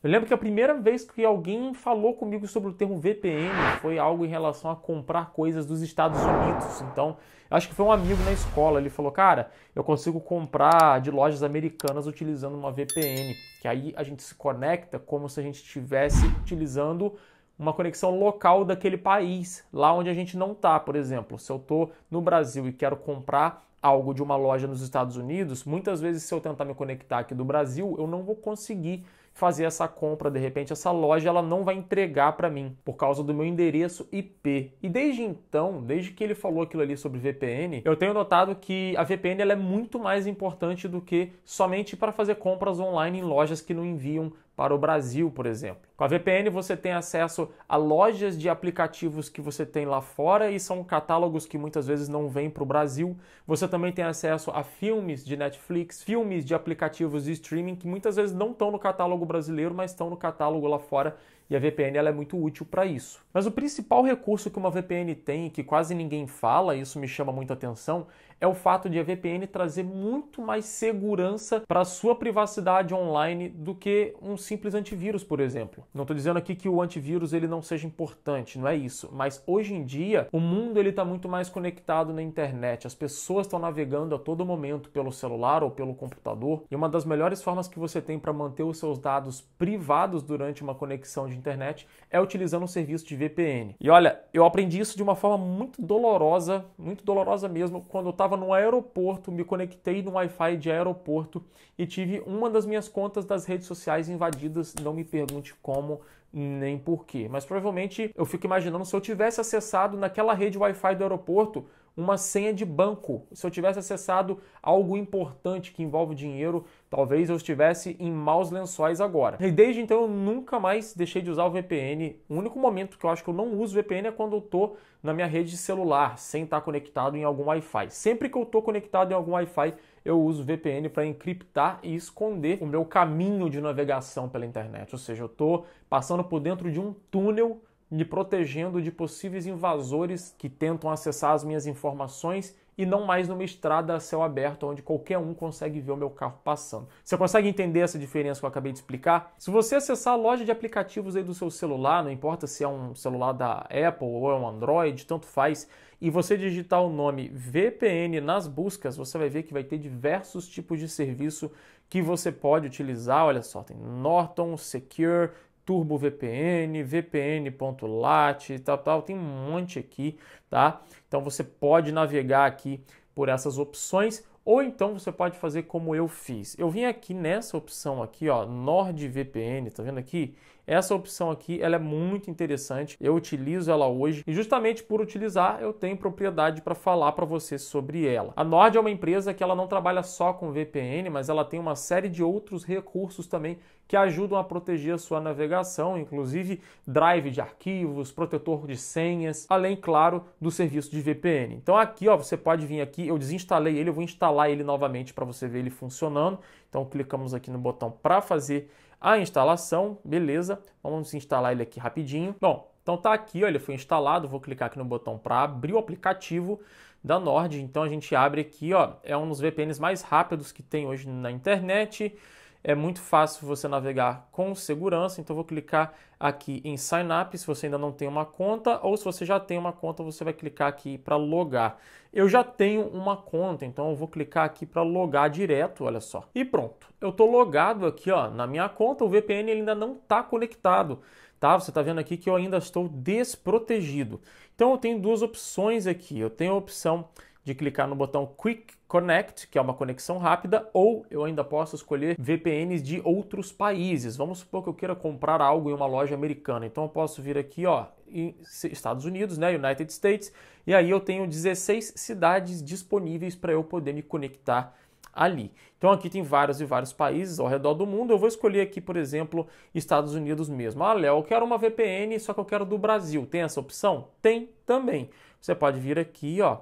Eu lembro que a primeira vez que alguém falou comigo sobre o termo VPN foi algo em relação a comprar coisas dos Estados Unidos. Então, acho que foi um amigo na escola, ele falou: "Cara, eu consigo comprar de lojas americanas utilizando uma VPN", que aí a gente se conecta como se a gente estivesse utilizando uma conexão local daquele país, lá onde a gente não está, por exemplo. Se eu estou no Brasil e quero comprar algo de uma loja nos Estados Unidos, muitas vezes se eu tentar me conectar aqui do Brasil, eu não vou conseguir fazer essa compra, de repente essa loja ela não vai entregar para mim por causa do meu endereço IP. E desde então, desde que ele falou aquilo ali sobre VPN, eu tenho notado que a VPN ela é muito mais importante do que somente para fazer compras online em lojas que não enviam para o Brasil, por exemplo. Com a VPN você tem acesso a lojas de aplicativos que você tem lá fora e são catálogos que muitas vezes não vêm para o Brasil. Você também tem acesso a filmes de Netflix, filmes de aplicativos de streaming que muitas vezes não estão no catálogo brasileiro, mas estão no catálogo lá fora e a VPN ela é muito útil para isso. Mas o principal recurso que uma VPN tem, que quase ninguém fala, e isso me chama muita atenção, é o fato de a VPN trazer muito mais segurança para a sua privacidade online do que um simples antivírus, por exemplo. Não estou dizendo aqui que o antivírus ele não seja importante, não é isso. Mas hoje em dia o mundo ele está muito mais conectado na internet. As pessoas estão navegando a todo momento pelo celular ou pelo computador e uma das melhores formas que você tem para manter os seus dados privados durante uma conexão de internet é utilizando um serviço de VPN. E olha, eu aprendi isso de uma forma muito dolorosa, muito dolorosa mesmo, quando eu estava estava no aeroporto, me conectei no Wi-Fi de aeroporto e tive uma das minhas contas das redes sociais invadidas. Não me pergunte como nem porquê, mas provavelmente eu fico imaginando se eu tivesse acessado naquela rede Wi-Fi do aeroporto, uma senha de banco. Se eu tivesse acessado algo importante que envolve dinheiro, talvez eu estivesse em maus lençóis agora. E desde então eu nunca mais deixei de usar o VPN. O único momento que eu acho que eu não uso VPN é quando eu tô na minha rede celular, sem estar conectado em algum Wi-Fi. Sempre que eu tô conectado em algum Wi-Fi, eu uso VPN para encriptar e esconder o meu caminho de navegação pela internet. Ou seja, eu tô passando por dentro de um túnel me protegendo de possíveis invasores que tentam acessar as minhas informações e não mais numa estrada a céu aberto onde qualquer um consegue ver o meu carro passando. Você consegue entender essa diferença que eu acabei de explicar? Se você acessar a loja de aplicativos aí do seu celular, não importa se é um celular da Apple ou é um Android, tanto faz, e você digitar o nome VPN nas buscas, você vai ver que vai ter diversos tipos de serviço que você pode utilizar. Olha só, tem Norton, Secure, TurboVPN, VPN.lat, tal, tal, tem um monte aqui, tá? Então você pode navegar aqui por essas opções ou então você pode fazer como eu fiz. Eu vim aqui nessa opção aqui, ó, NordVPN, tá vendo aqui? Essa opção aqui, ela é muito interessante. Eu utilizo ela hoje e justamente por utilizar, eu tenho propriedade para falar para você sobre ela. A Nord é uma empresa que ela não trabalha só com VPN, mas ela tem uma série de outros recursos também que ajudam a proteger a sua navegação, inclusive drive de arquivos, protetor de senhas, além, claro, do serviço de VPN. Então aqui, ó, você pode vir aqui, eu desinstalei ele, eu vou instalar ele novamente para você ver ele funcionando. Então clicamos aqui no botão para fazer a instalação, beleza? Vamos instalar ele aqui rapidinho. Bom, então tá aqui, ó, ele foi instalado, vou clicar aqui no botão para abrir o aplicativo da Nord. Então a gente abre aqui, ó, é um dos VPNs mais rápidos que tem hoje na internet é muito fácil você navegar com segurança. Então, vou clicar aqui em Sign Up se você ainda não tem uma conta, ou se você já tem uma conta, você vai clicar aqui para logar. Eu já tenho uma conta, então eu vou clicar aqui para logar direto, olha só. E pronto, eu estou logado aqui ó, na minha conta, o VPN ainda não está conectado. Tá? Você está vendo aqui que eu ainda estou desprotegido. Então eu tenho duas opções aqui. Eu tenho a opção de clicar no botão Quick Connect, que é uma conexão rápida, ou eu ainda posso escolher VPNs de outros países. Vamos supor que eu queira comprar algo em uma loja americana. Então eu posso vir aqui, ó, em Estados Unidos, né, United States, e aí eu tenho 16 cidades disponíveis para eu poder me conectar ali. Então aqui tem vários e vários países ao redor do mundo. Eu vou escolher aqui, por exemplo, Estados Unidos mesmo. Ah, Léo, eu quero uma VPN, só que eu quero do Brasil. Tem essa opção? Tem também. Você pode vir aqui, ó,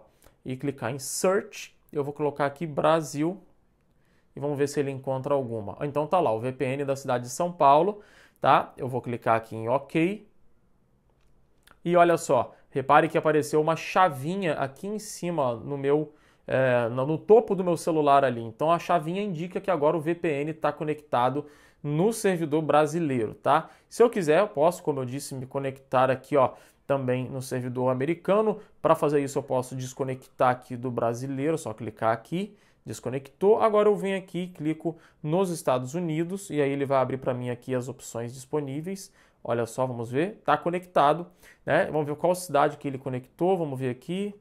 e clicar em Search. Eu vou colocar aqui Brasil e vamos ver se ele encontra alguma. Então tá lá, o VPN da cidade de São Paulo, tá? Eu vou clicar aqui em OK. E olha só, repare que apareceu uma chavinha aqui em cima no meu é, no topo do meu celular ali. Então a chavinha indica que agora o VPN está conectado no servidor brasileiro, tá? Se eu quiser, eu posso, como eu disse, me conectar aqui, ó, também no servidor americano. Para fazer isso, eu posso desconectar aqui do brasileiro, só clicar aqui, desconectou. Agora eu venho aqui, clico nos Estados Unidos e aí ele vai abrir para mim aqui as opções disponíveis. Olha só, vamos ver, tá conectado, né? Vamos ver qual cidade que ele conectou, vamos ver aqui.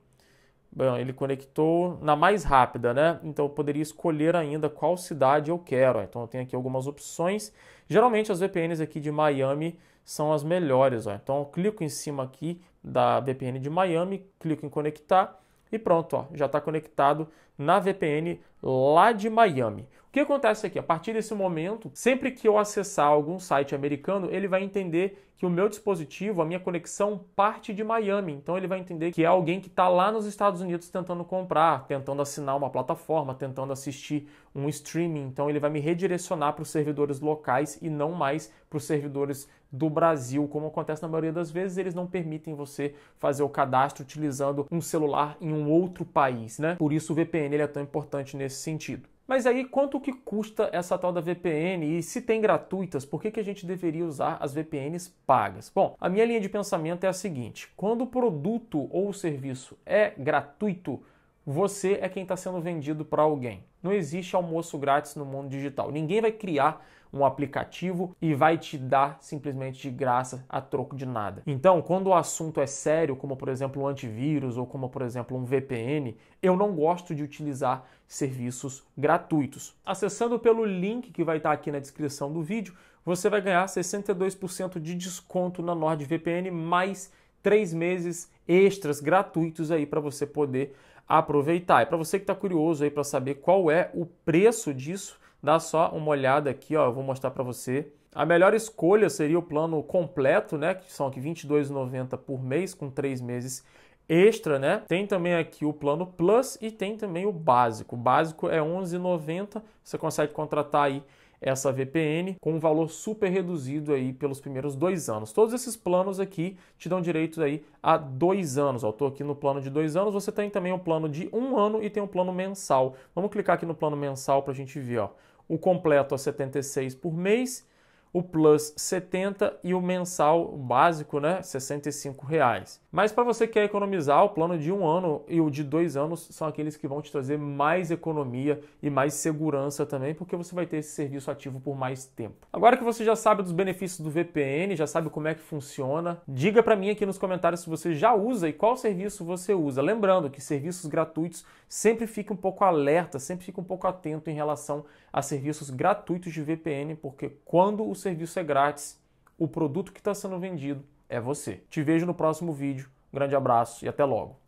Bom, ele conectou na mais rápida, né? Então eu poderia escolher ainda qual cidade eu quero. Então eu tenho aqui algumas opções. Geralmente as VPNs aqui de Miami são as melhores. Ó. Então eu clico em cima aqui da VPN de Miami, clico em conectar e pronto, ó, já está conectado na VPN lá de Miami. O que acontece aqui? A partir desse momento, sempre que eu acessar algum site americano, ele vai entender que o meu dispositivo, a minha conexão, parte de Miami. Então ele vai entender que é alguém que está lá nos Estados Unidos tentando comprar, tentando assinar uma plataforma, tentando assistir um streaming. Então ele vai me redirecionar para os servidores locais e não mais para os servidores do Brasil. Como acontece na maioria das vezes, eles não permitem você fazer o cadastro utilizando um celular em um outro país, né? Por isso o VPN ele é tão importante nesse nesse sentido. Mas aí, quanto que custa essa tal da VPN? E se tem gratuitas, por que, que a gente deveria usar as VPNs pagas? Bom, a minha linha de pensamento é a seguinte: quando o produto ou o serviço é gratuito, você é quem está sendo vendido para alguém. Não existe almoço grátis no mundo digital. Ninguém vai criar um aplicativo e vai te dar simplesmente de graça a troco de nada. Então, quando o assunto é sério, como por exemplo um antivírus ou como por exemplo um VPN, eu não gosto de utilizar serviços gratuitos. Acessando pelo link que vai estar tá aqui na descrição do vídeo, você vai ganhar 62% de desconto na NordVPN mais 3 meses extras gratuitos aí para você poder aproveitar. E para você que está curioso aí para saber qual é o preço disso, dá só uma olhada aqui, ó, eu vou mostrar para você. A melhor escolha seria o plano completo, né, que são aqui 22,90 por mês com três meses extra, né? Tem também aqui o plano Plus e tem também o básico. O básico é 11,90, você consegue contratar aí essa VPN com um valor super reduzido aí pelos primeiros dois anos. Todos esses planos aqui te dão direito aí a dois anos. Eu estou aqui no plano de dois anos, você tem também um plano de um ano e tem um plano mensal. Vamos clicar aqui no plano mensal para a gente ver. Ó. O completo é a 76 por mês o Plus 70 e o mensal básico, né, 65 reais. Mas para você que quer economizar, o plano de um ano e o de dois anos são aqueles que vão te trazer mais economia e mais segurança também, porque você vai ter esse serviço ativo por mais tempo. Agora que você já sabe dos benefícios do VPN, já sabe como é que funciona, diga para mim aqui nos comentários se você já usa e qual serviço você usa. Lembrando que serviços gratuitos sempre fica um pouco alerta, sempre fica um pouco atento em relação a serviços gratuitos de VPN, porque quando o serviço é grátis, o produto que está sendo vendido é você. Te vejo no próximo vídeo. Um grande abraço e até logo.